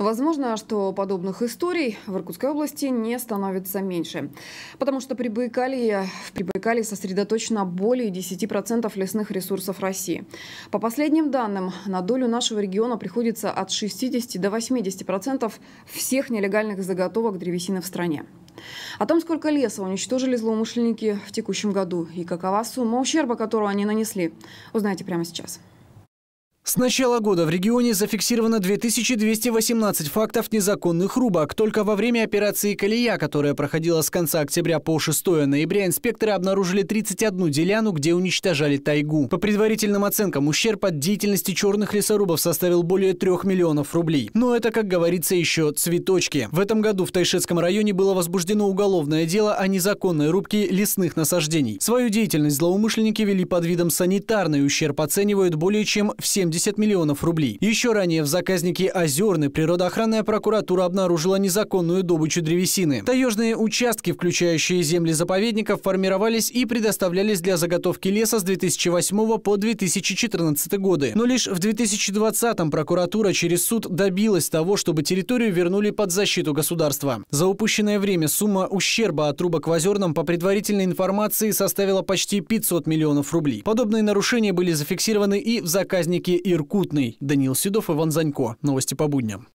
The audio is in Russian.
Возможно, что подобных историй в Иркутской области не становится меньше, потому что Прибайкалье, в Прибайкалье сосредоточено более 10% лесных ресурсов России. По последним данным, на долю нашего региона приходится от 60 до 80% всех нелегальных заготовок древесины в стране. О том, сколько леса уничтожили злоумышленники в текущем году и какова сумма ущерба, которую они нанесли, узнаете прямо сейчас. С начала года в регионе зафиксировано 2218 фактов незаконных рубок. Только во время операции «Колея», которая проходила с конца октября по 6 ноября, инспекторы обнаружили 31 деляну, где уничтожали тайгу. По предварительным оценкам, ущерб от деятельности черных лесорубов составил более 3 миллионов рублей. Но это, как говорится, еще цветочки. В этом году в Тайшетском районе было возбуждено уголовное дело о незаконной рубке лесных насаждений. Свою деятельность злоумышленники вели под видом санитарной. Ущерб оценивают более чем в 70 170 миллионов рублей. Еще ранее в заказнике «Озерный» природоохранная прокуратура обнаружила незаконную добычу древесины. Таежные участки, включающие земли заповедников, формировались и предоставлялись для заготовки леса с 2008 по 2014 годы. Но лишь в 2020 м прокуратура через суд добилась того, чтобы территорию вернули под защиту государства. За упущенное время сумма ущерба от трубок в Озерном по предварительной информации составила почти 500 миллионов рублей. Подобные нарушения были зафиксированы и в заказнике Иркутный. Даниил Седов, Иван Занько. Новости по будням.